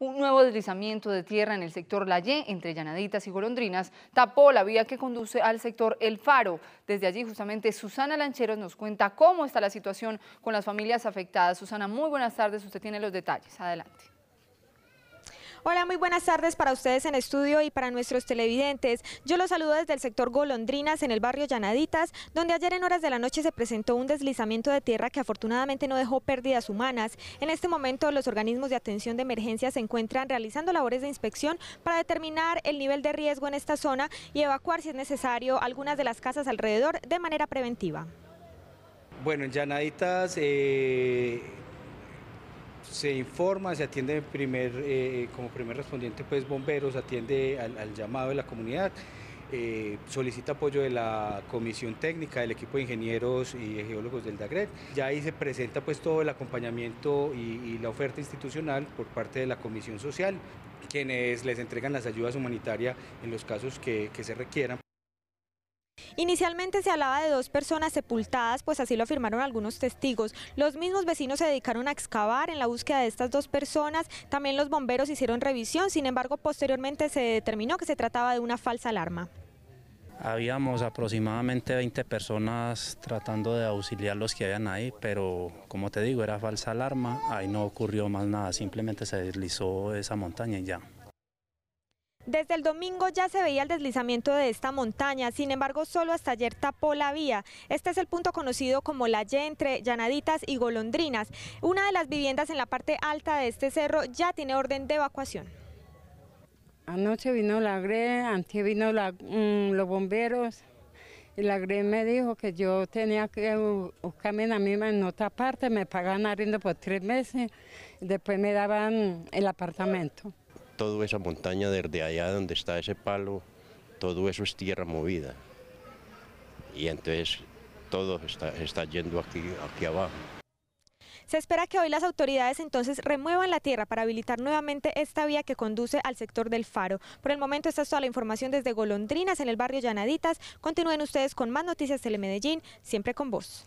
Un nuevo deslizamiento de tierra en el sector y entre Llanaditas y Golondrinas, tapó la vía que conduce al sector El Faro. Desde allí, justamente, Susana Lancheros nos cuenta cómo está la situación con las familias afectadas. Susana, muy buenas tardes, usted tiene los detalles. Adelante. Hola, muy buenas tardes para ustedes en estudio y para nuestros televidentes. Yo los saludo desde el sector Golondrinas, en el barrio Llanaditas, donde ayer en horas de la noche se presentó un deslizamiento de tierra que afortunadamente no dejó pérdidas humanas. En este momento, los organismos de atención de emergencia se encuentran realizando labores de inspección para determinar el nivel de riesgo en esta zona y evacuar, si es necesario, algunas de las casas alrededor de manera preventiva. Bueno, en Llanaditas... Eh, se informa, se atiende primer, eh, como primer respondiente, pues bomberos, atiende al, llamado de la comunidad. Eh, solicita apoyo de la comisión técnica, del equipo de ingenieros y geólogos del DAGRED. Ya ahí se presenta pues todo el acompañamiento y, la oferta institucional por parte de la comisión social, quienes les entregan las ayudas humanitarias en los casos que se requieran. Inicialmente se hablaba de dos personas sepultadas, pues así lo afirmaron algunos testigos. Los mismos vecinos se dedicaron a excavar en la búsqueda de estas dos personas. También los bomberos hicieron revisión, sin embargo, posteriormente se determinó que se trataba de una falsa alarma. Habíamos aproximadamente 20 personas tratando de auxiliar los que habían ahí, pero como te digo, era falsa alarma, ahí no ocurrió más nada, simplemente se deslizó esa montaña y ya. Desde el domingo ya se veía el deslizamiento de esta montaña, sin embargo solo hasta ayer tapó la vía. Este es el punto conocido como la Y entre Llanaditas y Golondrinas. Una de las viviendas en la parte alta de este cerro ya tiene orden de evacuación. Anoche vino la GRE, antes vino mm, los bomberos, y la GRE me dijo que yo tenía que buscarme a mí en otra parte, me pagaban arriendo por tres meses, después me daban el apartamento toda esa montaña desde allá donde está ese palo, todo eso es tierra movida. Y entonces todo está, está yendo aquí, aquí abajo. Se espera que hoy las autoridades entonces remuevan la tierra para habilitar nuevamente esta vía que conduce al sector del Faro. Por el momento esta es toda la información desde Golondrinas en el barrio Llanaditas. Continúen ustedes con más noticias Medellín, siempre con vos.